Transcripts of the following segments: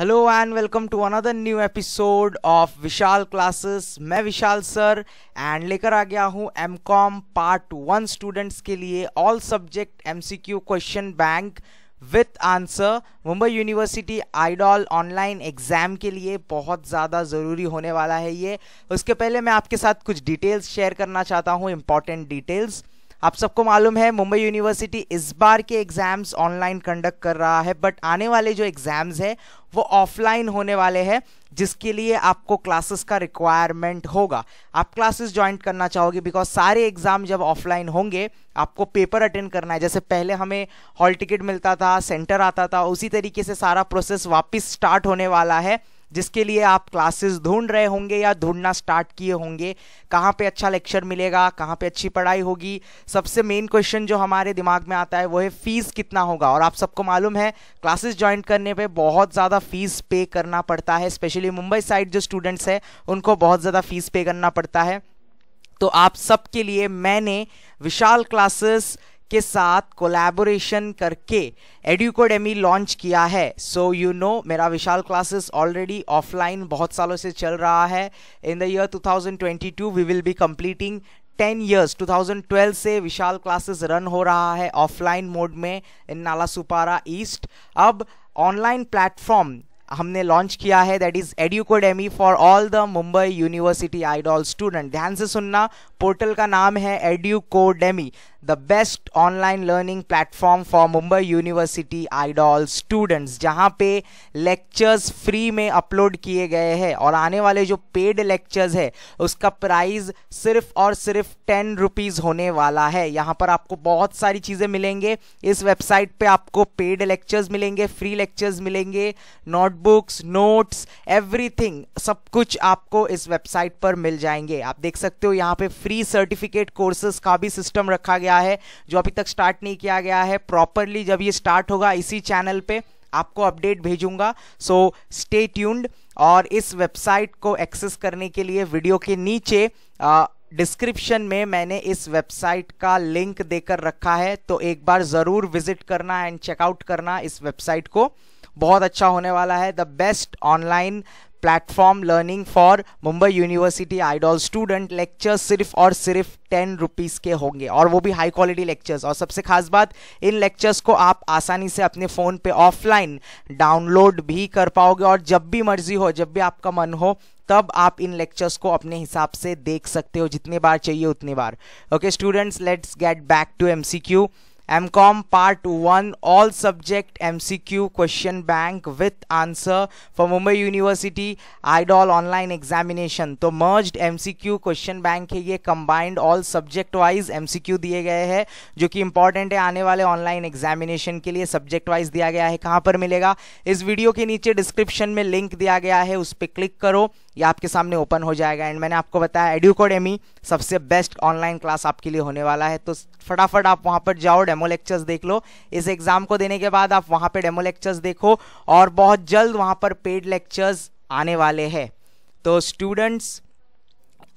hello and welcome to another new episode of Vishal classes मैं Vishal sir and लेकर आ गया हूँ M com part one students के लिए all subject M C Q question bank with answer Mumbai university IDOL online exam के लिए बहुत ज़्यादा ज़रूरी होने वाला है ये उसके पहले मैं आपके साथ कुछ डिटेल्स शेयर करना चाहता हूँ इम्पॉर्टेंट डिटेल्स आप सबको मालूम है मुंबई यूनिवर्सिटी इस बार के एग्ज़ाम्स ऑनलाइन कंडक्ट कर रहा है बट आने वाले जो एग्ज़ाम्स है वो ऑफलाइन होने वाले हैं जिसके लिए आपको क्लासेस का रिक्वायरमेंट होगा आप क्लासेस ज्वाइन करना चाहोगे बिकॉज सारे एग्ज़ाम जब ऑफलाइन होंगे आपको पेपर अटेंड करना है जैसे पहले हमें हॉल टिकट मिलता था सेंटर आता था उसी तरीके से सारा प्रोसेस वापस स्टार्ट होने वाला है जिसके लिए आप क्लासेस ढूंढ रहे होंगे या ढूंढना स्टार्ट किए होंगे कहाँ पे अच्छा लेक्चर मिलेगा कहाँ पे अच्छी पढ़ाई होगी सबसे मेन क्वेश्चन जो हमारे दिमाग में आता है वो है फीस कितना होगा और आप सबको मालूम है क्लासेस ज्वाइन करने पे बहुत ज़्यादा फीस पे करना पड़ता है स्पेशली मुंबई साइड जो स्टूडेंट्स हैं उनको बहुत ज़्यादा फीस पे करना पड़ता है तो आप सबके लिए मैंने विशाल क्लासेस के साथ कोलैबोरेशन करके एड्यूकोडेमी लॉन्च किया है सो यू नो मेरा विशाल क्लासेस ऑलरेडी ऑफलाइन बहुत सालों से चल रहा है in the year 2022 we will be completing 10 years 2012 से विशाल क्लासेस रन हो रहा है ऑफलाइन मोड में इन नाला सुपारा ईस्ट अब ऑनलाइन प्लेटफॉर्म हमने लॉन्च किया है that is Educode for all the Mumbai university IDOL student ध्यान से सुनना पोर्टल का नाम है Educode the best online learning platform for Mumbai university IDOL students जहाँ पे लेक्चर्स फ्री में अपलोड किए गए हैं और आने वाले जो पेड लेक्चर्स है उसका प्राइस सिर्फ और सिर्फ टेन रुपीज़ होने वाला है यहाँ पर आपको बहुत सारी चीज़ें मिलेंगे इस वेबसाइट पे आपको पेड लेक्चर्स मिलेंगे फ्री लेक्चर्स मिलेंगे नॉट बुक्स नोट्स एवरीथिंग सब कुछ आपको इस वेबसाइट पर मिल जाएंगे आप देख सकते हो यहाँ पे फ्री सर्टिफिकेट कोर्सेज का भी सिस्टम रखा गया है जो अभी तक स्टार्ट नहीं किया गया है प्रॉपरली जब ये स्टार्ट होगा इसी चैनल पे आपको अपडेट भेजूंगा सो स्टे ट्यून्ड और इस वेबसाइट को एक्सेस करने के लिए वीडियो के नीचे डिस्क्रिप्शन में मैंने इस वेबसाइट का लिंक देकर रखा है तो एक बार ज़रूर विजिट करना एंड चेकआउट करना इस वेबसाइट को बहुत अच्छा होने वाला है the best online platform learning for Mumbai university IDOL student lecture सिर्फ और सिर्फ टेन रुपीज़ के होंगे और वो भी हाई क्वालिटी लेक्चर्स और सबसे खास बात इन लेक्चर्स को आप आसानी से अपने फ़ोन पे ऑफलाइन डाउनलोड भी कर पाओगे और जब भी मर्जी हो जब भी आपका मन हो तब आप इन लेक्चर्स को अपने हिसाब से देख सकते हो जितने बार चाहिए उतनी बार okay students let's get back to M C Q M com part one all subject M C Q question bank with answer for Mumbai university IDOL online examination तो merged M C Q question bank है ये combined all subject wise M C Q दिए गए हैं जो कि important है आने वाले ऑनलाइन एग्जामिनेशन के लिए सब्जेक्ट वाइज दिया गया है कहाँ पर मिलेगा इस वीडियो के नीचे डिस्क्रिप्शन में लिंक दिया गया है उस पर क्लिक करो ये आपके सामने ओपन हो जाएगा एंड मैंने आपको बताया एड्यूकोडेमी सबसे बेस्ट ऑनलाइन क्लास आपके लिए होने वाला है तो फटाफट आप वहाँ पर जाओ डेमो लेक्चर्स देख लो इस एग्ज़ाम को देने के बाद आप वहाँ पर डेमो लेक्चर्स देखो और बहुत जल्द वहाँ पर पेड लेक्चर्स आने वाले हैं तो स्टूडेंट्स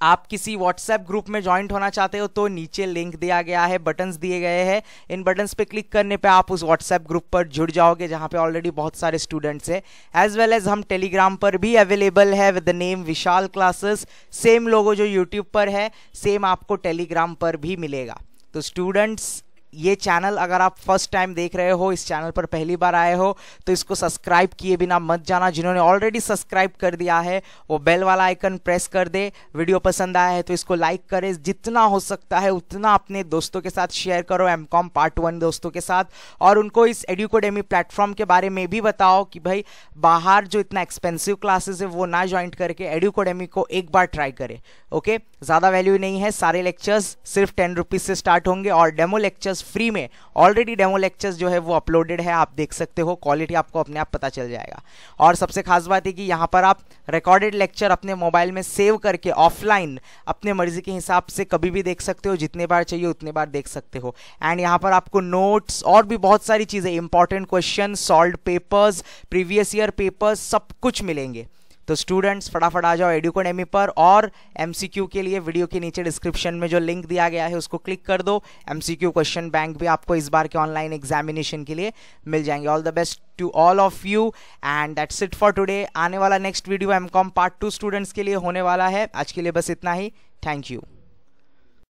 आप किसी व्हाट्सएप ग्रुप में ज्वाइंट होना चाहते हो तो नीचे लिंक दिया गया है बटन्स दिए गए हैं इन बटन्स पे क्लिक करने पे आप उस व्हाट्सएप ग्रुप पर जुड़ जाओगे जहाँ पे ऑलरेडी बहुत सारे स्टूडेंट्स हैं एज वेल एज हम टेलीग्राम पर भी अवेलेबल है with the name Vishal classes same logo जो यूट्यूब पर है सेम आपको टेलीग्राम पर भी मिलेगा तो स्टूडेंट्स ये चैनल अगर आप फर्स्ट टाइम देख रहे हो इस चैनल पर पहली बार आए हो तो इसको सब्सक्राइब किए बिना मत जाना जिन्होंने ऑलरेडी सब्सक्राइब कर दिया है वो बेल वाला आइकन प्रेस कर दे वीडियो पसंद आया है तो इसको लाइक करें जितना हो सकता है उतना अपने दोस्तों के साथ शेयर करो एम कॉम पार्ट वन दोस्तों के साथ और उनको इस एड्यूकोडेमी प्लेटफॉर्म के बारे में भी बताओ कि भाई बाहर जो इतना एक्सपेंसिव क्लासेस है वो ना ज्वाइन करके एड्यूकोडेमी को एक बार ट्राई करें ओके ज़्यादा वैल्यू नहीं है सारे लेक्चर्स सिर्फ टेन रुपीज़ से स्टार्ट होंगे और डेमो लेक्चर्स फ्री में ऑलरेडी डेमो लेक्चर्स जो है वो अपलोडेड है आप देख सकते हो क्वालिटी आपको अपने आप पता चल जाएगा और सबसे खास बात है कि यहाँ पर आप रिकॉर्डेड लेक्चर अपने मोबाइल में सेव करके ऑफलाइन अपने मर्जी के हिसाब से कभी भी देख सकते हो जितने बार चाहिए उतने बार देख सकते हो एंड यहाँ पर आपको नोट्स और भी बहुत सारी चीज़ें important question solve papers previous year papers सब कुछ मिलेंगे तो स्टूडेंट्स फटाफट आ जाओ एडुकोडेमी पर और एमसीक्यू के लिए वीडियो के नीचे डिस्क्रिप्शन में जो लिंक दिया गया है उसको क्लिक कर दो एमसीक्यू क्वेश्चन बैंक भी आपको इस बार के ऑनलाइन एग्जामिनेशन के लिए मिल जाएंगे all the best to all of you and that's it for today आने वाला next video M com part two students के लिए होने वाला है आज के लिए बस इतना ही थैंक यू